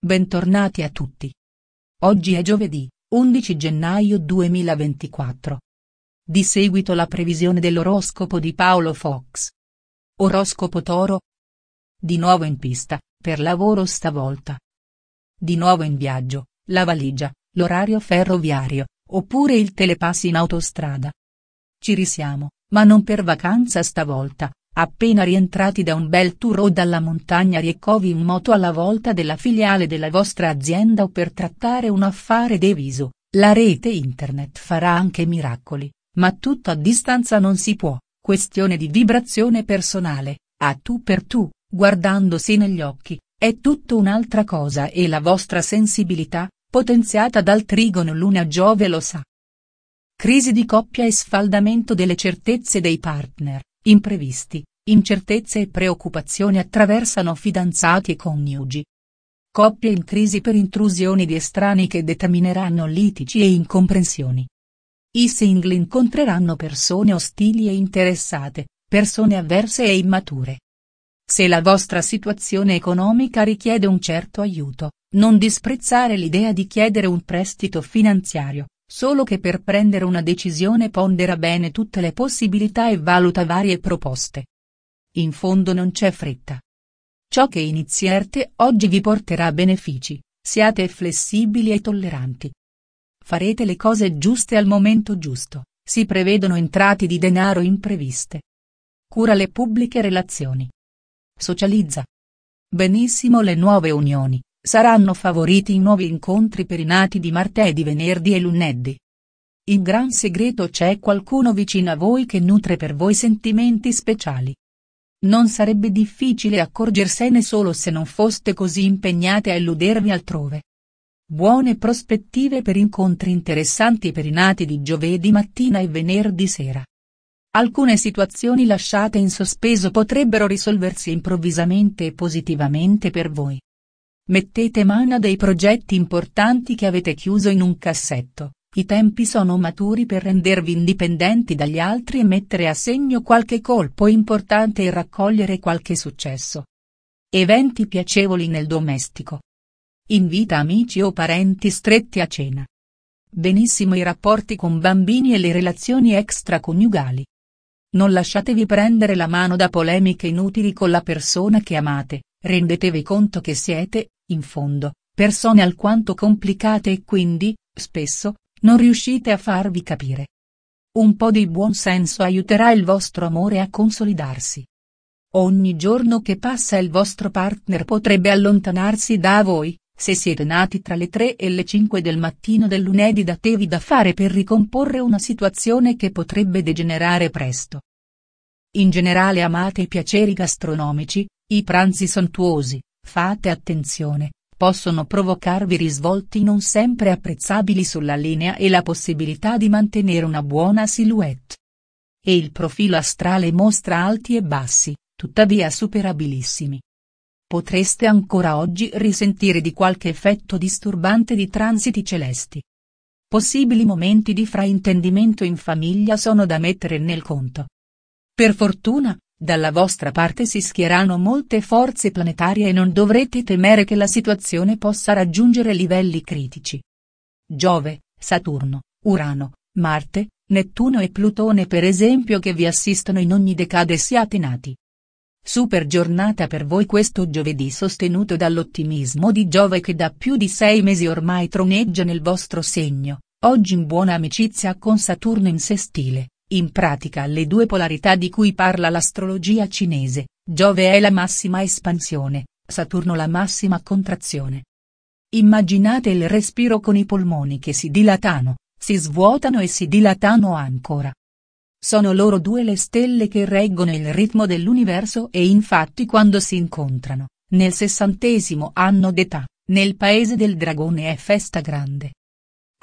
Bentornati a tutti. Oggi è giovedì, 11 gennaio 2024. Di seguito la previsione dell'oroscopo di Paolo Fox. Oroscopo Toro. Di nuovo in pista, per lavoro stavolta. Di nuovo in viaggio, la valigia, l'orario ferroviario, oppure il telepass in autostrada. Ci risiamo, ma non per vacanza stavolta, Appena rientrati da un bel tour o dalla montagna rieccovi in moto alla volta della filiale della vostra azienda o per trattare un affare deviso, la rete internet farà anche miracoli, ma tutto a distanza non si può, questione di vibrazione personale, a tu per tu, guardandosi negli occhi, è tutto un'altra cosa e la vostra sensibilità, potenziata dal trigono luna Giove lo sa. Crisi di coppia e sfaldamento delle certezze dei partner. Imprevisti, incertezze e preoccupazioni attraversano fidanzati e coniugi. Coppie in crisi per intrusioni di estranei che determineranno litigi e incomprensioni. I single incontreranno persone ostili e interessate, persone avverse e immature. Se la vostra situazione economica richiede un certo aiuto, non disprezzare l'idea di chiedere un prestito finanziario, Solo che per prendere una decisione pondera bene tutte le possibilità e valuta varie proposte. In fondo non c'è fretta. Ciò che iniziate oggi vi porterà benefici, siate flessibili e tolleranti. Farete le cose giuste al momento giusto, si prevedono entrati di denaro impreviste. Cura le pubbliche relazioni. Socializza. Benissimo le nuove unioni. Saranno favoriti i nuovi incontri per i nati di martedì venerdì e lunedì. In gran segreto c'è qualcuno vicino a voi che nutre per voi sentimenti speciali. Non sarebbe difficile accorgersene solo se non foste così impegnate a illudervi altrove. Buone prospettive per incontri interessanti per i nati di giovedì mattina e venerdì sera. Alcune situazioni lasciate in sospeso potrebbero risolversi improvvisamente e positivamente per voi. Mettete mano dei progetti importanti che avete chiuso in un cassetto. I tempi sono maturi per rendervi indipendenti dagli altri e mettere a segno qualche colpo importante e raccogliere qualche successo. Eventi piacevoli nel domestico. Invita amici o parenti stretti a cena. Benissimo i rapporti con bambini e le relazioni extraconiugali. Non lasciatevi prendere la mano da polemiche inutili con la persona che amate, rendetevi conto che siete, in fondo, persone alquanto complicate e quindi, spesso, non riuscite a farvi capire. Un po' di buon senso aiuterà il vostro amore a consolidarsi. Ogni giorno che passa il vostro partner potrebbe allontanarsi da voi, se siete nati tra le 3 e le 5 del mattino del lunedì datevi da fare per ricomporre una situazione che potrebbe degenerare presto. In generale amate i piaceri gastronomici, i pranzi sontuosi, Fate attenzione, possono provocarvi risvolti non sempre apprezzabili sulla linea e la possibilità di mantenere una buona silhouette. E il profilo astrale mostra alti e bassi, tuttavia superabilissimi. Potreste ancora oggi risentire di qualche effetto disturbante di transiti celesti. Possibili momenti di fraintendimento in famiglia sono da mettere nel conto. Per fortuna, dalla vostra parte si schierano molte forze planetarie e non dovrete temere che la situazione possa raggiungere livelli critici. Giove, Saturno, Urano, Marte, Nettuno e Plutone per esempio che vi assistono in ogni decade siate nati. Super giornata per voi questo giovedì sostenuto dall'ottimismo di Giove che da più di sei mesi ormai troneggia nel vostro segno, oggi in buona amicizia con Saturno in sestile, in pratica le due polarità di cui parla l'astrologia cinese, Giove è la massima espansione, Saturno la massima contrazione. Immaginate il respiro con i polmoni che si dilatano, si svuotano e si dilatano ancora. Sono loro due le stelle che reggono il ritmo dell'universo e infatti quando si incontrano, nel sessantesimo anno d'età, nel paese del dragone è festa grande.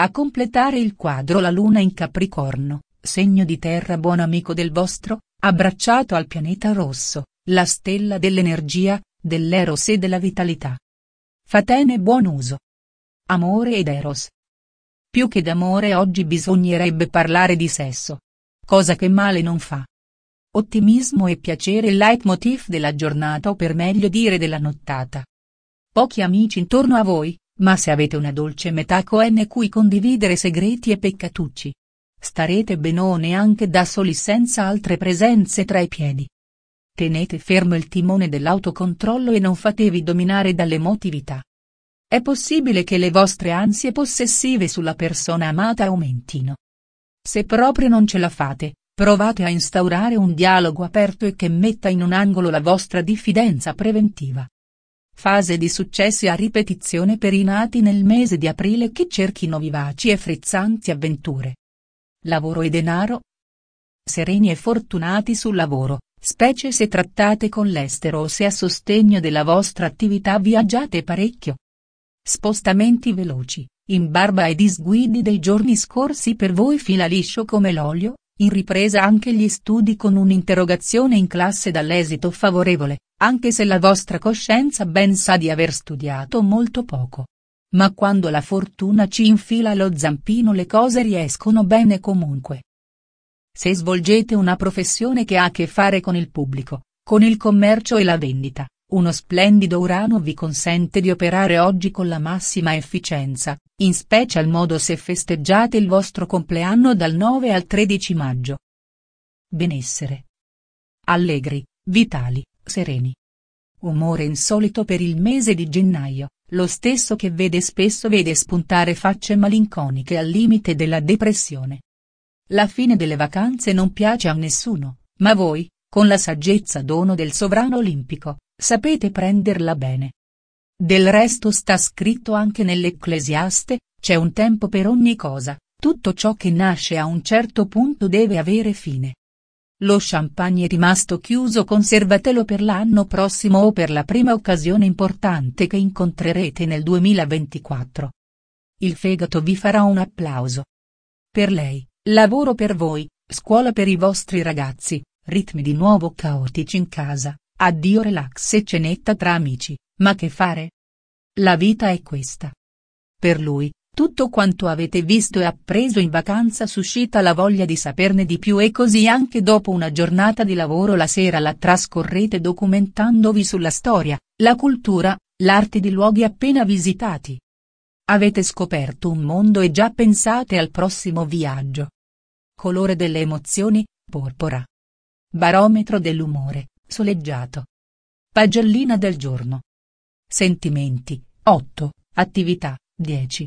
A completare il quadro la luna in Capricorno, segno di terra buon amico del vostro, abbracciato al pianeta rosso, la stella dell'energia, dell'eros e della vitalità. Fatene buon uso. Amore ed eros. Più che d'amore oggi bisognerebbe parlare di sesso. Cosa che male non fa. Ottimismo e piacere il leitmotiv della giornata o per meglio dire della nottata. Pochi amici intorno a voi, ma se avete una dolce metà con cui condividere segreti e peccatucci, starete benone anche da soli senza altre presenze tra i piedi. Tenete fermo il timone dell'autocontrollo e non fatevi dominare dall'emotività. È possibile che le vostre ansie possessive sulla persona amata aumentino. Se proprio non ce la fate, provate a instaurare un dialogo aperto e che metta in un angolo la vostra diffidenza preventiva. Fase di successi a ripetizione per i nati nel mese di aprile che cerchino vivaci e frizzanti avventure lavoro e denaro? Sereni e fortunati sul lavoro, specie se trattate con l'estero o se a sostegno della vostra attività viaggiate parecchio. Spostamenti veloci, in barba ai disguidi dei giorni scorsi per voi fila liscio come l'olio, in ripresa anche gli studi con un'interrogazione in classe dall'esito favorevole, anche se la vostra coscienza ben sa di aver studiato molto poco. Ma quando la fortuna ci infila lo zampino le cose riescono bene comunque. Se svolgete una professione che ha a che fare con il pubblico, con il commercio e la vendita, uno splendido Urano vi consente di operare oggi con la massima efficienza, in special modo se festeggiate il vostro compleanno dal 9 al 13 maggio. Benessere. Allegri, vitali, sereni, Umore insolito per il mese di gennaio, lo stesso che vede spesso vede spuntare facce malinconiche al limite della depressione. La fine delle vacanze non piace a nessuno, ma voi, con la saggezza dono del sovrano olimpico, sapete prenderla bene. Del resto sta scritto anche nell'Ecclesiaste, c'è un tempo per ogni cosa, tutto ciò che nasce a un certo punto deve avere fine. Lo champagne è rimasto chiuso conservatelo per l'anno prossimo o per la prima occasione importante che incontrerete nel 2024. Il fegato vi farà un applauso. Per lei, lavoro per voi, scuola per i vostri ragazzi, ritmi di nuovo caotici in casa, addio relax e cenetta tra amici, ma che fare? La vita è questa. Per lui, tutto quanto avete visto e appreso in vacanza suscita la voglia di saperne di più e così anche dopo una giornata di lavoro la sera la trascorrete documentandovi sulla storia, la cultura, l'arte di luoghi appena visitati. Avete scoperto un mondo e già pensate al prossimo viaggio. Colore delle emozioni, porpora. Barometro dell'umore, soleggiato. Pagellina del giorno. Sentimenti, 8, attività, 10